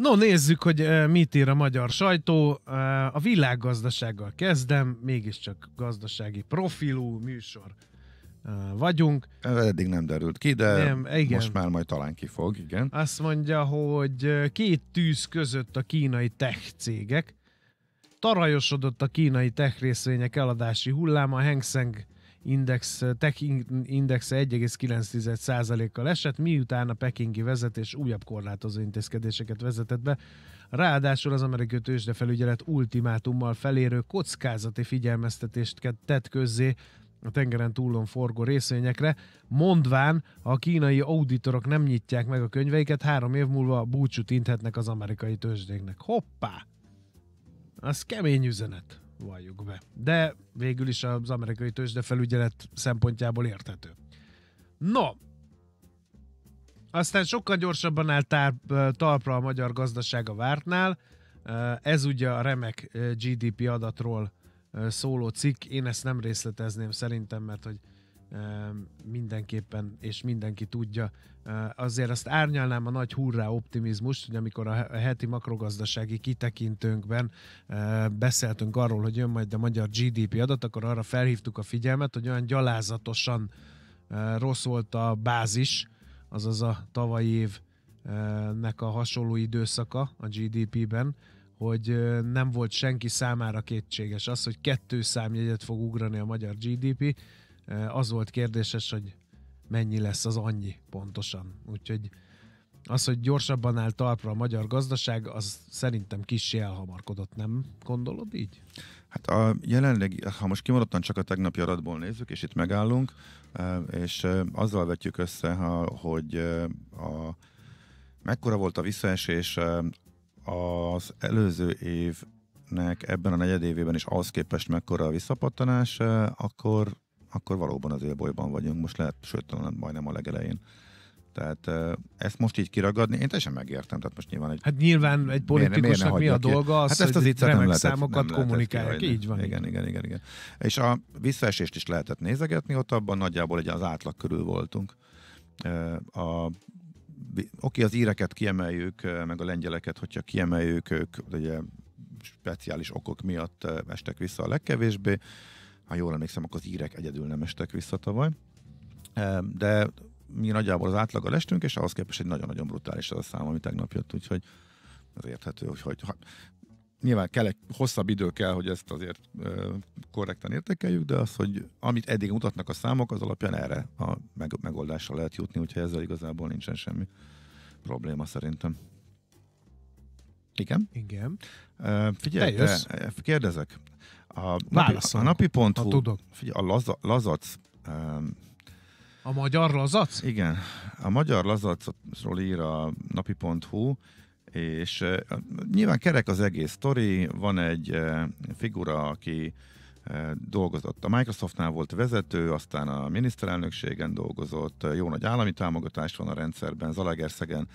No, nézzük, hogy eh, mit ír a magyar sajtó. Eh, a világgazdasággal kezdem, mégiscsak gazdasági profilú műsor eh, vagyunk. Ez eddig nem derült ki, de nem, igen. most már majd talán ki fog, igen. Azt mondja, hogy két tűz között a kínai tech cégek. Tarajosodott a kínai tech részvények eladási hulláma, a hengseng. Index, Tech Index 1,9%-kal esett, miután a pekingi vezetés újabb korlátozó intézkedéseket vezetett be, Ráadásul az amerikai tőzsdefelügyelet ultimátummal felérő kockázati figyelmeztetést tett közzé a tengeren túlon forgó részvényekre, mondván a kínai auditorok nem nyitják meg a könyveiket, három év múlva búcsút inthetnek az amerikai tőzsdéknek. Hoppá! Az kemény üzenet valljuk be. De végül is az amerikai tőzsdefelügyelet szempontjából érthető. No, aztán sokkal gyorsabban állt tár- talpra a magyar gazdaság a vártnál. Ez ugye a remek GDP adatról szóló cikk. Én ezt nem részletezném szerintem, mert hogy mindenképpen, és mindenki tudja. Azért azt árnyalnám a nagy hurrá optimizmust, hogy amikor a heti makrogazdasági kitekintőnkben beszéltünk arról, hogy jön majd a magyar GDP adat, akkor arra felhívtuk a figyelmet, hogy olyan gyalázatosan rossz volt a bázis, azaz a tavalyi évnek a hasonló időszaka a GDP-ben, hogy nem volt senki számára kétséges az, hogy kettő számjegyet fog ugrani a magyar GDP, az volt kérdéses, hogy mennyi lesz az annyi pontosan. Úgyhogy az, hogy gyorsabban áll talpra a magyar gazdaság, az szerintem kis elhamarkodott, nem gondolod így? Hát a jelenleg, ha most kimaradtan csak a tegnapi adatból nézzük, és itt megállunk, és azzal vetjük össze, hogy a, mekkora volt a visszaesés az előző évnek ebben a negyedévében is ahhoz képest mekkora a visszapattanás, akkor akkor valóban az élbolyban vagyunk. Most lehet, sőt, talán majdnem a legelején. Tehát ezt most így kiragadni, én teljesen megértem. Tehát most nyilván egy, hát nyilván egy politikusnak mi a ki? dolga az, hát ezt az hogy remek nem lehetett, számokat kommunikálják. Így van. Igen, igen, igen, igen. És a visszaesést is lehetett nézegetni, ott abban nagyjából egy az átlag körül voltunk. A oké, az íreket kiemeljük, meg a lengyeleket, hogyha kiemeljük, ők ugye speciális okok miatt estek vissza a legkevésbé, ha jól emlékszem, akkor az írek egyedül nem estek vissza tavaly. De mi nagyjából az átlaggal estünk, és ahhoz képest egy nagyon-nagyon brutális az a szám, ami tegnap jött, úgyhogy az érthető, hogy, hogy ha, nyilván kell egy hosszabb idő kell, hogy ezt azért e, korrektan értékeljük, de az, hogy amit eddig mutatnak a számok, az alapján erre a meg, megoldásra lehet jutni, úgyhogy ezzel igazából nincsen semmi probléma szerintem. Igen? Igen. E, figyelj, te, kérdezek, a napi, a pont. ha tudod. Figyelj, a laza, lazac um, a magyar lazac? Igen. A magyar lazacról ír a napi.hu, és uh, nyilván kerek az egész sztori, van egy uh, figura, aki uh, dolgozott. A Microsoftnál volt vezető, aztán a miniszterelnökségen dolgozott, jó nagy állami támogatás van a rendszerben, Zalaegerszegen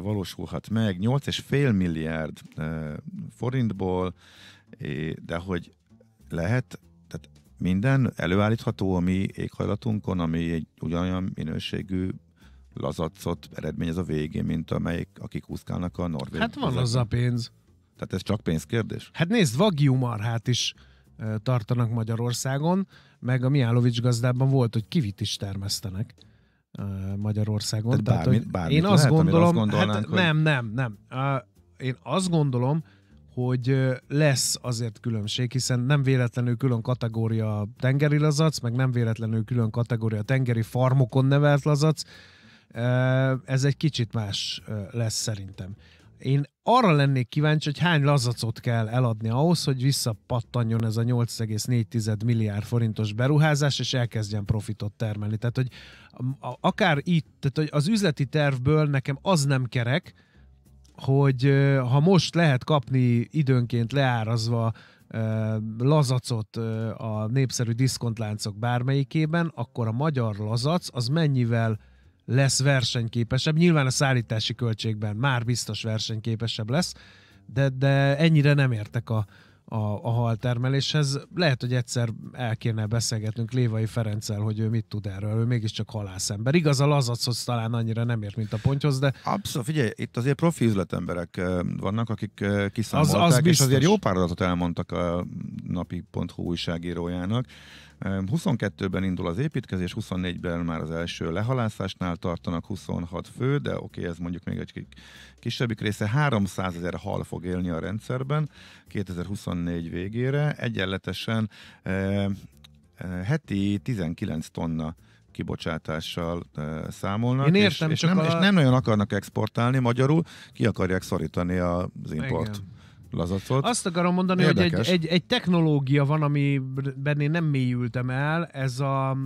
valósulhat meg, 8,5 milliárd forintból, de hogy lehet, tehát minden előállítható a mi éghajlatunkon, ami egy ugyanolyan minőségű lazacot eredményez a végén, mint amelyik, akik úszkálnak a norvég. Hát van az a pénz. Tehát ez csak pénzkérdés? Hát nézd, Vagyú marhát is tartanak Magyarországon, meg a Miálovics gazdában volt, hogy kivit is termesztenek. Magyarországon. Tehát bármit, Tehát, hogy bármit én lehet, azt gondolom, azt hát hogy... nem, nem, nem. Én azt gondolom, hogy lesz azért különbség, hiszen nem véletlenül külön kategória tengeri lazac, meg nem véletlenül külön kategória tengeri farmokon nevelt lazac. Ez egy kicsit más lesz szerintem. Én arra lennék kíváncsi, hogy hány lazacot kell eladni ahhoz, hogy visszapattanjon ez a 8,4 milliárd forintos beruházás, és elkezdjen profitot termelni. Tehát, hogy akár itt, tehát hogy az üzleti tervből nekem az nem kerek, hogy ha most lehet kapni időnként leárazva lazacot a népszerű diszkontláncok bármelyikében, akkor a magyar lazac az mennyivel lesz versenyképesebb. Nyilván a szállítási költségben már biztos versenyképesebb lesz, de, de ennyire nem értek a, a, a haltermeléshez. Lehet, hogy egyszer el kéne beszélgetnünk Lévai Ferenccel, hogy ő mit tud erről. Ő mégiscsak halászember. Igaz, a lazachoz talán annyira nem ért, mint a pontyhoz, de... Abszolút, figyelj, itt azért profi üzletemberek vannak, akik kiszámolták, az, az biztos. és azért jó pár adatot elmondtak a napi.hu újságírójának. 22-ben indul az építkezés, 24-ben már az első lehalászásnál tartanak 26 fő, de oké, okay, ez mondjuk még egy kisebbik része. 300 ezer hal fog élni a rendszerben 24 végére egyenletesen eh, eh, heti 19 tonna kibocsátással e, számolnak, Én értem, és, és, nem, a... és nem nagyon akarnak exportálni magyarul, ki akarják szorítani az import. Igen. Lazacot. Azt akarom mondani, Érdekes. hogy egy, egy, egy technológia van, ami én nem mélyültem el, ez a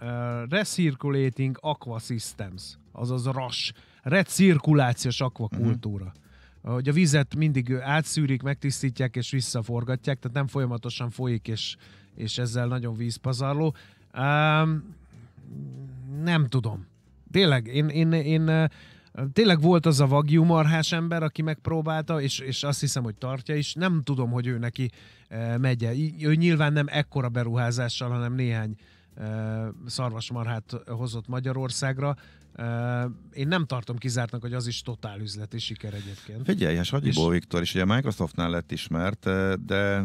uh, Recirculating Aqua Systems, azaz RAS, recirkulációs akvakultúra. Uh-huh hogy a vizet mindig átszűrik, megtisztítják és visszaforgatják, tehát nem folyamatosan folyik, és, és ezzel nagyon vízpazarló. Um, nem tudom. Tényleg, én, én, én tényleg volt az a vagyú marhás ember, aki megpróbálta, és, és azt hiszem, hogy tartja is. Nem tudom, hogy ő neki eh, megye. Ő nyilván nem ekkora beruházással, hanem néhány szarvasmarhát hozott Magyarországra. Én nem tartom kizártnak, hogy az is totál üzleti siker egyébként. Figyelj, Sanyi és... Viktor is, ugye Microsoftnál lett ismert, de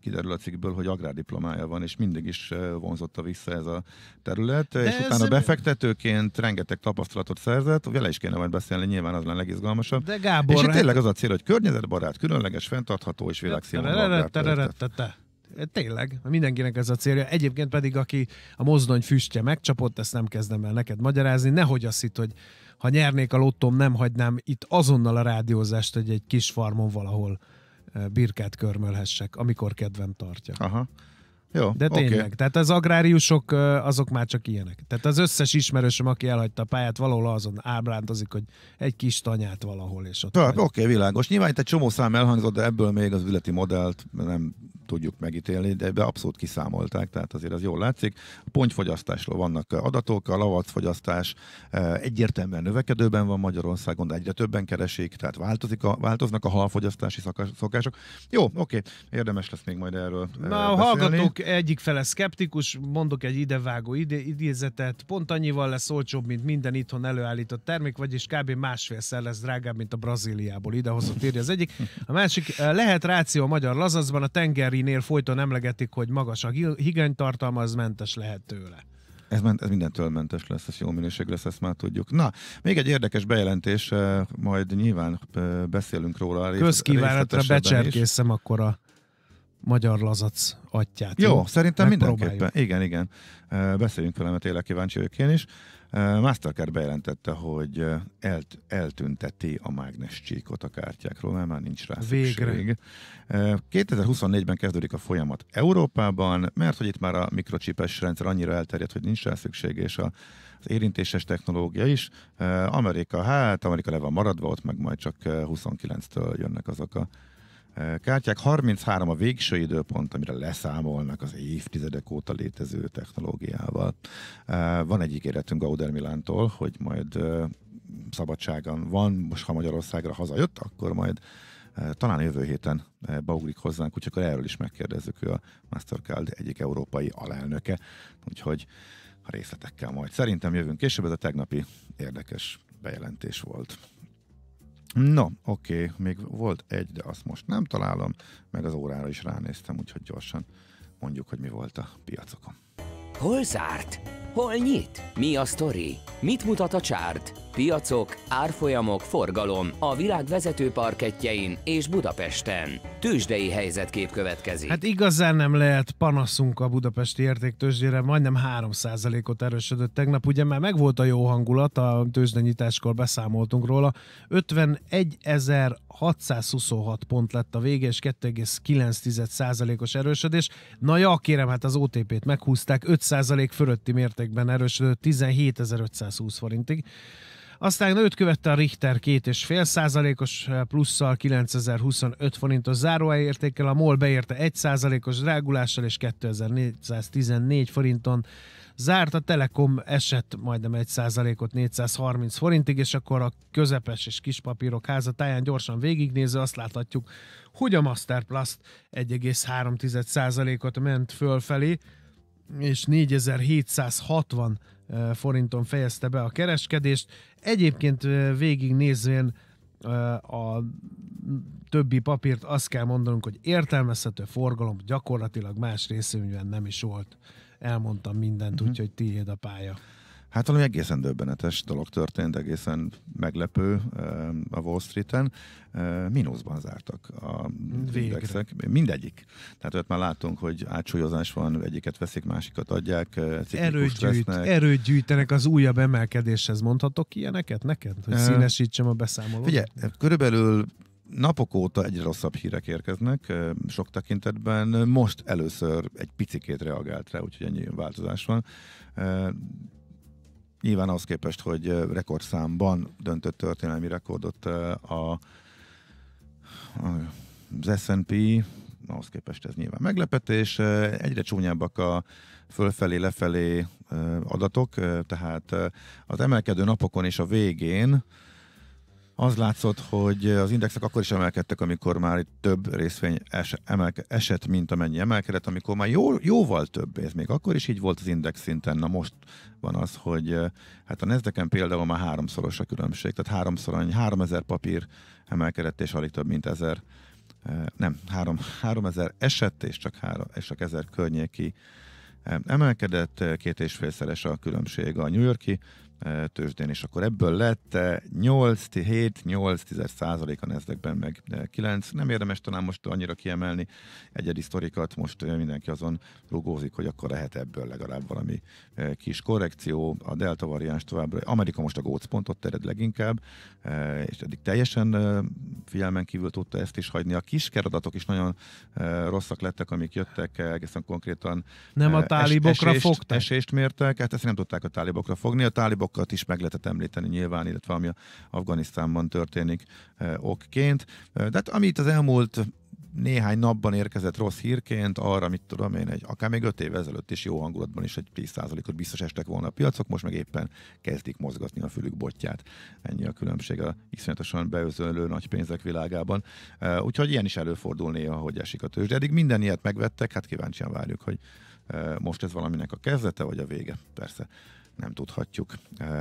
kiderül a cikkből, hogy agrárdiplomája van, és mindig is vonzotta vissza ez a terület, de és ez utána ez... befektetőként rengeteg tapasztalatot szerzett, vele is kéne majd beszélni, nyilván az lenne legizgalmasabb. De Gábor... És itt tényleg az a cél, hogy környezetbarát, különleges, fenntartható és világszínű. Tényleg, mindenkinek ez a célja. Egyébként pedig, aki a mozdony füstje megcsapott, ezt nem kezdem el neked magyarázni, nehogy azt itt, hogy ha nyernék a lottom, nem hagynám itt azonnal a rádiózást, hogy egy kis farmon valahol eh, birkát körmölhessek, amikor kedvem tartja. Aha. Jó, De tényleg, okay. tehát az agráriusok eh, azok már csak ilyenek. Tehát az összes ismerősöm, aki elhagyta a pályát, valahol azon ábrándozik, hogy egy kis tanyát valahol, és ott... Hát oké, okay, világos. Nyilván itt egy csomó szám elhangzott, de ebből még az üzleti modellt nem tudjuk megítélni, de ebbe abszolút kiszámolták, tehát azért az jól látszik. A pontyfogyasztásról vannak adatok, a lavacfogyasztás egyértelműen növekedőben van Magyarországon, de egyre többen keresik, tehát változik a, változnak a halfogyasztási szokások. Jó, oké, érdemes lesz még majd erről Na, a hallgatók egyik fele szkeptikus, mondok egy idevágó ide idézetet, pont annyival lesz olcsóbb, mint minden itthon előállított termék, vagyis kb. másfélszer lesz drágább, mint a Brazíliából idehozott írja az egyik. A másik, lehet ráció a magyar lazacban, a tengeri Huawei-nél folyton emlegetik, hogy magas a higanytartalma, az mentes lehet tőle. Ez, ment, ez mindentől mentes lesz, ez jó minőség lesz, ezt már tudjuk. Na, még egy érdekes bejelentés, eh, majd nyilván eh, beszélünk róla. Közkívánatra becserkészem akkor a magyar lazac atyát. Jó, jó? szerintem mindenképpen. Igen, igen. Eh, beszéljünk vele, mert tényleg kíváncsi vagyok én is. Mastercard bejelentette, hogy elt, eltünteti a mágnes csíkot a kártyákról, mert már nincs rá Végre. szükség. 2024-ben kezdődik a folyamat Európában, mert hogy itt már a mikrocsipes rendszer annyira elterjedt, hogy nincs rá szükség, és a, az érintéses technológia is. Amerika, hát Amerika le van maradva, ott meg majd csak 29-től jönnek azok a kártyák, 33 a végső időpont, amire leszámolnak az évtizedek óta létező technológiával. Van egy ígéretünk Gauder Milántól, hogy majd szabadságan van, most ha Magyarországra hazajött, akkor majd talán jövő héten beugrik hozzánk, úgyhogy akkor erről is megkérdezzük, ő a Mastercard egyik európai alelnöke, úgyhogy a részletekkel majd. Szerintem jövünk később, ez a tegnapi érdekes bejelentés volt. No, oké, okay. még volt egy, de azt most nem találom, meg az órára is ránéztem, úgyhogy gyorsan mondjuk, hogy mi volt a piacokon. Hol zárt? Hol nyit? Mi a sztori? Mit mutat a csárt? Piacok, árfolyamok, forgalom a világ vezető parketjein és Budapesten tőzsdei helyzetkép következik. Hát igazán nem lehet panaszunk a budapesti értéktőzsdére, majdnem 3%-ot erősödött tegnap. Ugye már megvolt a jó hangulat, a nyitáskor beszámoltunk róla. 51.626 pont lett a vége, és 2,9%-os erősödés. Na ja, kérem, hát az OTP-t meghúzták, 5% fölötti mértékben erősödött, 17.520 forintig. Aztán őt követte a Richter 2,5 százalékos eh, plusszal 9025 forintos záróértékkel, a MOL beérte 1 százalékos drágulással és 2414 forinton zárt, a Telekom esett majdnem 1 százalékot 430 forintig, és akkor a közepes és kispapírok házatáján gyorsan végignézve azt láthatjuk, hogy a Masterplast 1,3 százalékot ment fölfelé, és 4760 forinton fejezte be a kereskedést. Egyébként végig nézvén a többi papírt azt kell mondanunk, hogy értelmezhető forgalom gyakorlatilag más részünkben nem is volt. Elmondtam mindent, uh-huh. úgyhogy tiéd a pálya. Hát valami egészen döbbenetes dolog történt, egészen meglepő eh, a Wall Street-en. Eh, mínuszban zártak a Végre. indexek. Mindegyik. Tehát ott már látunk, hogy átsúlyozás van, egyiket veszik, másikat adják, eh, erőt, gyűjt, erőt gyűjtenek az újabb emelkedéshez. Mondhatok ilyeneket neked, hogy színesítsem a beszámolót? Ugye, körülbelül napok óta egyre rosszabb hírek érkeznek sok tekintetben. Most először egy picikét reagált rá, úgyhogy ennyi változás van nyilván ahhoz képest, hogy rekordszámban döntött történelmi rekordot a, az S&P, ahhoz képest ez nyilván meglepetés. Egyre csúnyábbak a fölfelé-lefelé adatok, tehát az emelkedő napokon és a végén az látszott, hogy az indexek akkor is emelkedtek, amikor már több részvény es, emelke, esett, mint amennyi emelkedett, amikor már jó, jóval több, ez még akkor is így volt az index szinten. Na most van az, hogy hát a nezdeken például már háromszoros a különbség, tehát háromszor annyi, három ezer papír emelkedett, és alig több, mint ezer nem, három, három ezer esett, és csak, három, és csak ezer környéki emelkedett, két és félszeres a különbség a New Yorki tőzsdén, és akkor ebből lett 8-7-8 a ezekben meg 9. Nem érdemes talán most annyira kiemelni egyedi sztorikat, most mindenki azon rugózik, hogy akkor lehet ebből legalább valami kis korrekció. A delta variáns továbbra, Amerika most a gócpontot tered leginkább, és eddig teljesen figyelmen kívül tudta ezt is hagyni. A kis keradatok is nagyon rosszak lettek, amik jöttek egészen konkrétan. Nem a tálibokra es- esést, fogták? Esést mértek, hát ezt nem tudták a tálibokra fogni. A tálibok okokat is meg lehetett említeni nyilván, illetve ami Afganisztánban történik e, okként. E, de hát amit az elmúlt néhány napban érkezett rossz hírként arra, mit tudom én, egy, akár még öt év ezelőtt is jó hangulatban is egy 10%-ot biztos estek volna a piacok, most meg éppen kezdik mozgatni a fülük botját. Ennyi a különbség a iszonyatosan beözönlő nagy pénzek világában. E, úgyhogy ilyen is előfordul néha, hogy esik a tőzs. De eddig minden ilyet megvettek, hát kíváncsian várjuk, hogy most ez valaminek a kezdete vagy a vége. Persze nem tudhatjuk.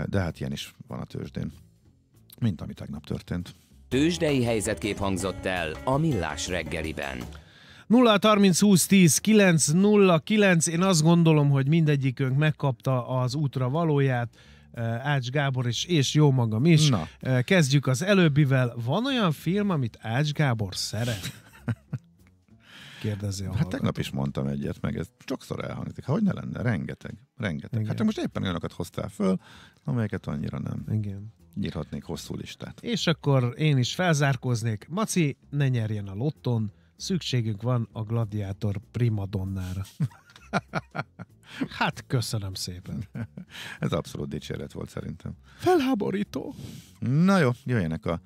De hát ilyen is van a tőzsdén, mint ami tegnap történt. Tőzsdei helyzetkép hangzott el a Millás reggeliben. 0 30 20 10 9 0 9. Én azt gondolom, hogy mindegyikünk megkapta az útra valóját. Ács Gábor is, és jó magam is. Na. Kezdjük az előbbivel. Van olyan film, amit Ács Gábor szeret? kérdezi a Hát hallgató. tegnap is mondtam egyet, meg ez sokszor elhangzik. Hogy ne lenne? Rengeteg, rengeteg. Igen. Hát most éppen olyanokat hoztál föl, amelyeket annyira nem. Igen. Nyírhatnék hosszú listát. És akkor én is felzárkóznék. Maci, ne nyerjen a lotton, szükségünk van a gladiátor primadonnára. Hát köszönöm szépen. Ez abszolút dicséret volt szerintem. Felháborító. Na jó, jöjjenek a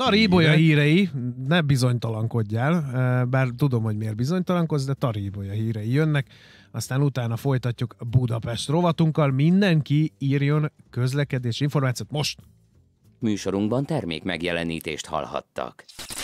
Taríbolya hírei, ne bizonytalankodjál, eh, bár tudom, hogy miért bizonytalankodsz, de Taríbolya hírei jönnek, aztán utána folytatjuk Budapest rovatunkkal. Mindenki írjon közlekedés információt most! Műsorunkban termék megjelenítést hallhattak.